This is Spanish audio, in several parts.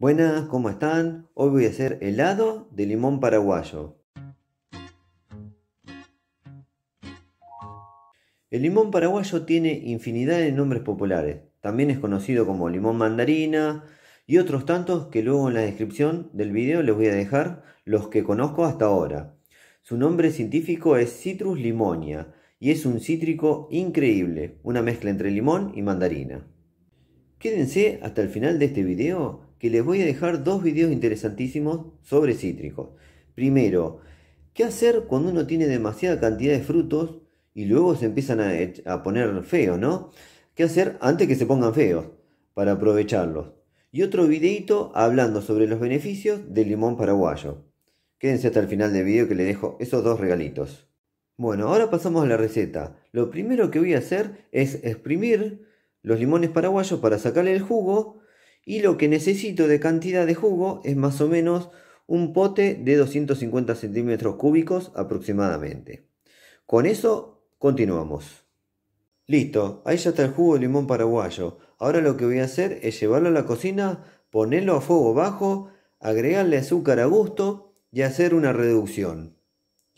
Buenas, ¿cómo están? Hoy voy a hacer helado de limón paraguayo. El limón paraguayo tiene infinidad de nombres populares. También es conocido como limón mandarina y otros tantos que luego en la descripción del video les voy a dejar los que conozco hasta ahora. Su nombre científico es Citrus limonia y es un cítrico increíble, una mezcla entre limón y mandarina. Quédense hasta el final de este video que les voy a dejar dos videos interesantísimos sobre cítricos. Primero, ¿qué hacer cuando uno tiene demasiada cantidad de frutos y luego se empiezan a, poner feos, no? ¿Qué hacer antes que se pongan feos para aprovecharlos? Y otro videito hablando sobre los beneficios del limón paraguayo. Quédense hasta el final del video que le dejo esos dos regalitos. Bueno, ahora pasamos a la receta. Lo primero que voy a hacer es exprimir los limones paraguayos para sacarle el jugo y lo que necesito de cantidad de jugo es más o menos un pote de 250 centímetros cúbicos aproximadamente. Con eso continuamos. Listo, ahí ya está el jugo de limón paraguayo. Ahora lo que voy a hacer es llevarlo a la cocina, ponerlo a fuego bajo, agregarle azúcar a gusto y hacer una reducción.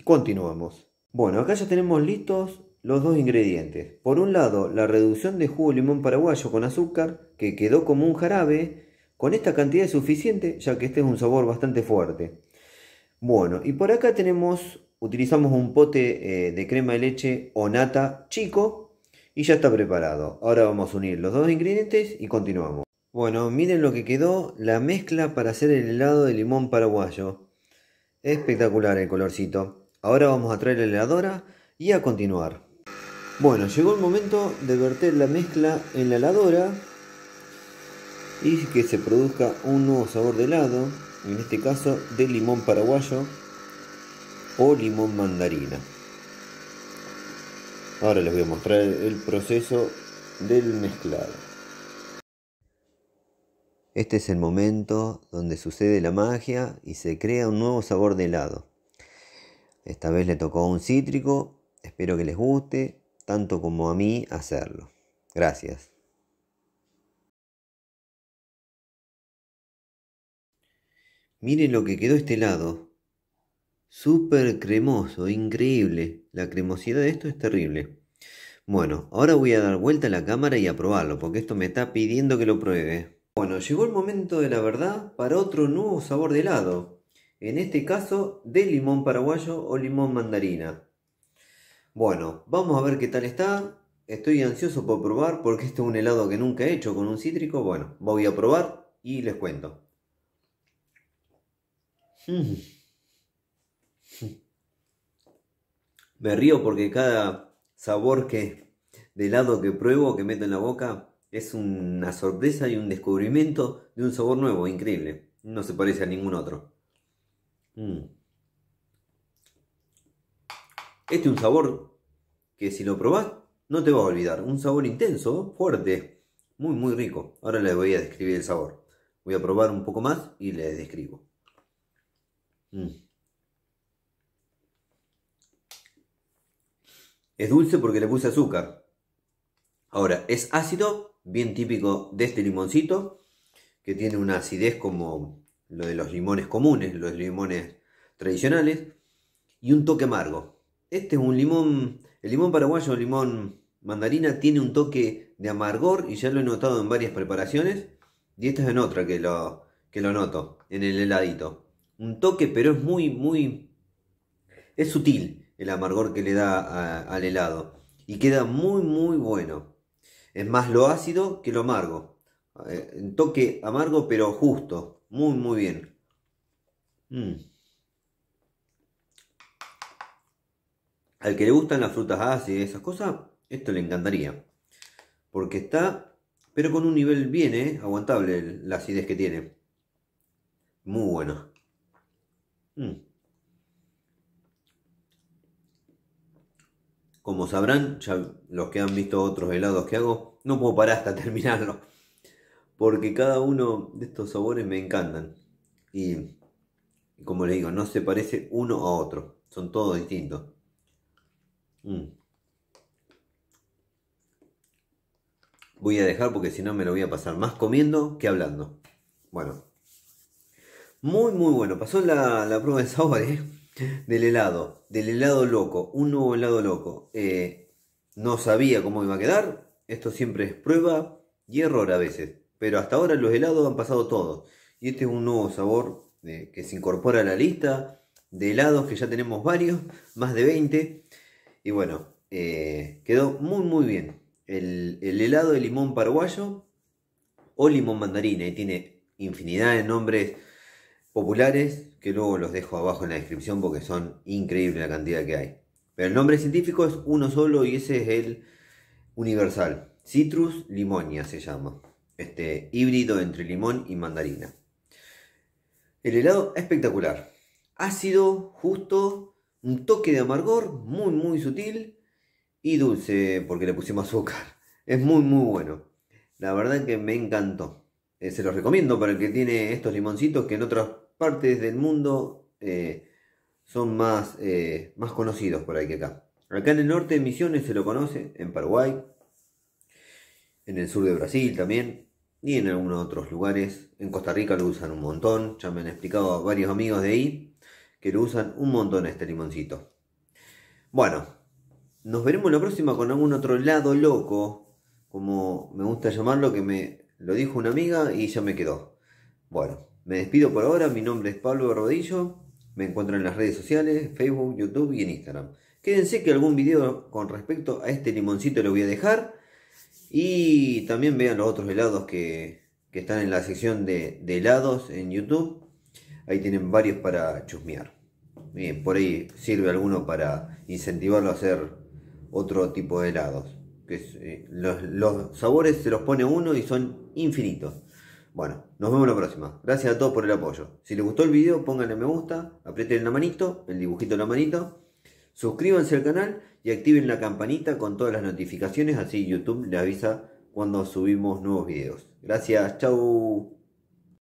Continuamos. Bueno, acá ya tenemos listos los dos ingredientes. Por un lado, la reducción de jugo de limón paraguayo con azúcar, que quedó como un jarabe. Con esta cantidad es suficiente, ya que este es un sabor bastante fuerte. Bueno, y por acá tenemos, utilizamos un pote eh, de crema de leche o nata chico y ya está preparado. Ahora vamos a unir los dos ingredientes y continuamos. Bueno, miren lo que quedó la mezcla para hacer el helado de limón paraguayo. Espectacular el colorcito. Ahora vamos a traer la heladora y a continuar. Bueno, llegó el momento de verter la mezcla en la heladora y que se produzca un nuevo sabor de helado, en este caso de limón paraguayo o limón mandarina. Ahora les voy a mostrar el proceso del mezclado. Este es el momento donde sucede la magia y se crea un nuevo sabor de helado. Esta vez le tocó un cítrico, espero que les guste, tanto como a mí hacerlo. Gracias. Miren lo que quedó este helado. Súper cremoso, increíble. La cremosidad de esto es terrible. Bueno, ahora voy a dar vuelta a la cámara y a probarlo, porque esto me está pidiendo que lo pruebe. Bueno, llegó el momento de la verdad para otro nuevo sabor de helado. En este caso, de limón paraguayo o limón mandarina. Bueno, vamos a ver qué tal está. Estoy ansioso por probar porque este es un helado que nunca he hecho con un cítrico. Bueno, voy a probar y les cuento. Mm. Me río porque cada sabor que de helado que pruebo, que meto en la boca, es una sorpresa y un descubrimiento de un sabor nuevo, increíble. No se parece a ningún otro. Mm. Este es un sabor que si lo probás no te vas a olvidar. Un sabor intenso, fuerte, muy muy rico. Ahora les voy a describir el sabor. Voy a probar un poco más y les describo. Mm. Es dulce porque le puse azúcar. Ahora, es ácido, bien típico de este limoncito, que tiene una acidez como lo de los limones comunes, los limones tradicionales, y un toque amargo. Este es un limón, el limón paraguayo, el limón mandarina, tiene un toque de amargor y ya lo he notado en varias preparaciones. Y esta es en otra que lo, que lo noto, en el heladito. Un toque, pero es muy, muy... Es sutil el amargor que le da al helado. Y queda muy, muy bueno. Es más lo ácido que lo amargo. Eh, un toque amargo, pero justo. Muy, muy bien. Mm. Al que le gustan las frutas ácidas y esas cosas, esto le encantaría. Porque está, pero con un nivel bien eh, aguantable la acidez que tiene. Muy bueno. Mm. Como sabrán, ya los que han visto otros helados que hago, no puedo parar hasta terminarlo. Porque cada uno de estos sabores me encantan. Y como les digo, no se parece uno a otro. Son todos distintos. Mm. Voy a dejar porque si no me lo voy a pasar más comiendo que hablando. Bueno. Muy, muy bueno. Pasó la, prueba de sabores ¿eh? Del helado. Del helado loco. Un nuevo helado loco. Eh, no sabía cómo iba a quedar. Esto siempre es prueba y error a veces. Pero hasta ahora los helados han pasado todos. Y este es un nuevo sabor eh, que se incorpora a la lista de helados que ya tenemos varios. Más de 20. Y bueno, eh, quedó muy muy bien. El, helado de limón paraguayo o limón mandarina. Y tiene infinidad de nombres populares que luego los dejo abajo en la descripción porque son increíble la cantidad que hay. Pero el nombre científico es uno solo y ese es el universal. Citrus limonia se llama. Este híbrido entre limón y mandarina. El helado espectacular. Ácido, justo, un toque de amargor muy muy sutil y dulce porque le pusimos azúcar. Es muy muy bueno. La verdad que me encantó. Eh, se los recomiendo para el que tiene estos limoncitos que en otras partes del mundo eh, son más, eh, más conocidos por ahí que acá. Acá en el norte de Misiones se lo conoce, en Paraguay, en el sur de Brasil también y en algunos otros lugares. En Costa Rica lo usan un montón, ya me han explicado varios amigos de ahí que lo usan un montón este limoncito. Bueno, nos veremos la próxima con algún otro lado loco, como me gusta llamarlo, que me lo dijo una amiga y ya me quedó. Bueno, me despido por ahora, mi nombre es Pablo Rodillo, me encuentro en las redes sociales, Facebook, YouTube y en Instagram. Quédense que algún video con respecto a este limoncito lo voy a dejar y también vean los otros helados que, están en la sección de, de helados en YouTube Ahí tienen varios para chusmear. Bien, por ahí sirve alguno para incentivarlo a hacer otro tipo de helados. Que eh, los, sabores se los pone uno y son infinitos. Bueno, nos vemos la próxima. Gracias a todos por el apoyo. Si les gustó el video, pónganle me gusta, aprieten la manito, el dibujito de la manito. Suscríbanse al canal y activen la campanita con todas las notificaciones, así YouTube les avisa cuando subimos nuevos videos. Gracias, chau.